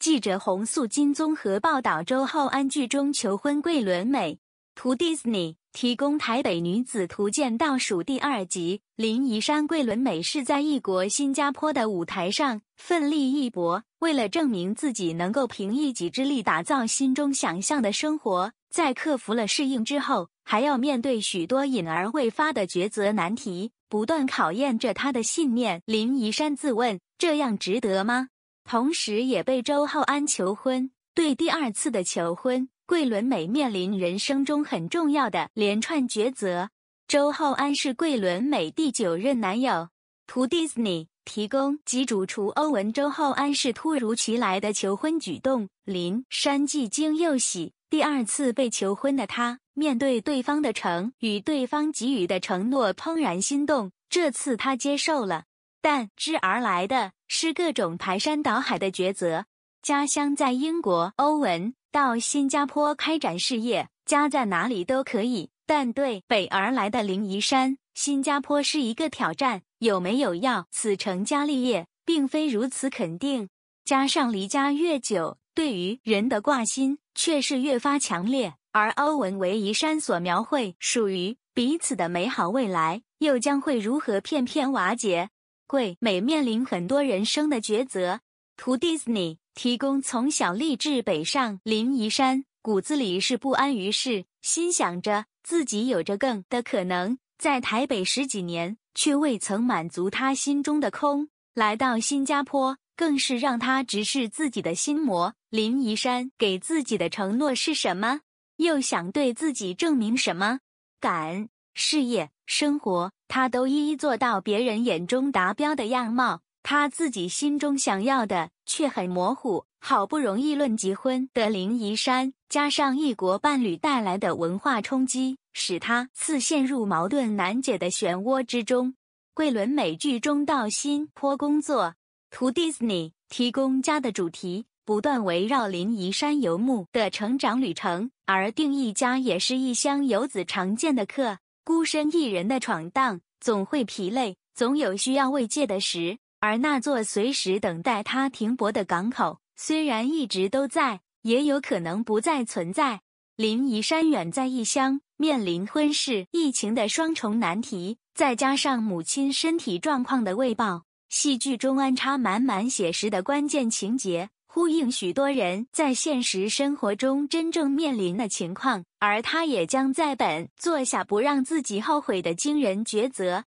记者洪素金综合报道：周浩安剧中求婚桂纶镁，图 Disney 提供。台北女子图鉴倒数第二集，林怡珊桂纶镁是在异国新加坡的舞台上奋力一搏，为了证明自己能够凭一己之力打造心中想象的生活，在克服了适应之后，还要面对许多隐而未发的抉择难题，不断考验着她的信念。林怡珊自问：这样值得吗？同时，也被周浩安求婚。对第二次的求婚，桂纶镁面临人生中很重要的连串抉择。周浩安是桂纶镁第九任男友。图 Disney 提供及主厨欧文。周浩安是突如其来的求婚举动，林珊既惊又喜。第二次被求婚的他，面对对方的诚与对方给予的承诺，怦然心动。这次他接受了。但之而来的是各种排山倒海的抉择。家乡在英国，欧文到新加坡开展事业，家在哪里都可以。但对北而来的林沂山，新加坡是一个挑战。有没有要死成家立业，并非如此肯定。加上离家越久，对于人的挂心却是越发强烈。而欧文为沂山所描绘属于彼此的美好未来，又将会如何片片瓦解？桂美面临很多人生的抉择。图 Disney 提供从小立志北上，林沂山骨子里是不安于世，心想着自己有着更的可能。在台北十几年，却未曾满足他心中的空。来到新加坡，更是让他直视自己的心魔。林沂山给自己的承诺是什么？又想对自己证明什么？敢事业。生活，他都一一做到别人眼中达标的样貌，他自己心中想要的却很模糊。好不容易论及婚的林怡山，加上异国伴侣带来的文化冲击，使他似陷入矛盾难解的漩涡之中。桂纶镁剧中到新坡工作，图 Disney 提供家的主题，不断围绕林怡山游牧的成长旅程而定义家，也是异乡游子常见的课。孤身一人的闯荡总会疲累，总有需要慰藉的时。而那座随时等待他停泊的港口，虽然一直都在，也有可能不再存在。林依山远在异乡，面临婚事、疫情的双重难题，再加上母亲身体状况的未报，戏剧中安插满满写实的关键情节。呼应许多人在现实生活中真正面临的情况，而他也将在本做下不让自己后悔的惊人抉择。